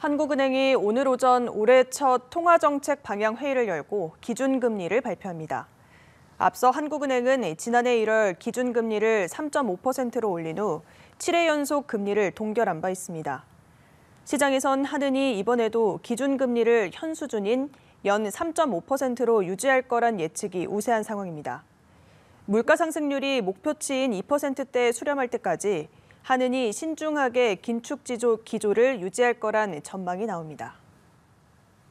한국은행이 오늘 오전 올해 첫 통화정책 방향 회의를 열고 기준금리를 발표합니다. 앞서 한국은행은 지난해 1월 기준금리를 3.5%로 올린 후 7회 연속 금리를 동결한 바 있습니다. 시장에선 하느니 이번에도 기준금리를 현 수준인 연 3.5%로 유지할 거란 예측이 우세한 상황입니다. 물가 상승률이 목표치인 2%대에 수렴할 때까지 하느니 신중하게 긴축 기조를 유지할 거란 전망이 나옵니다.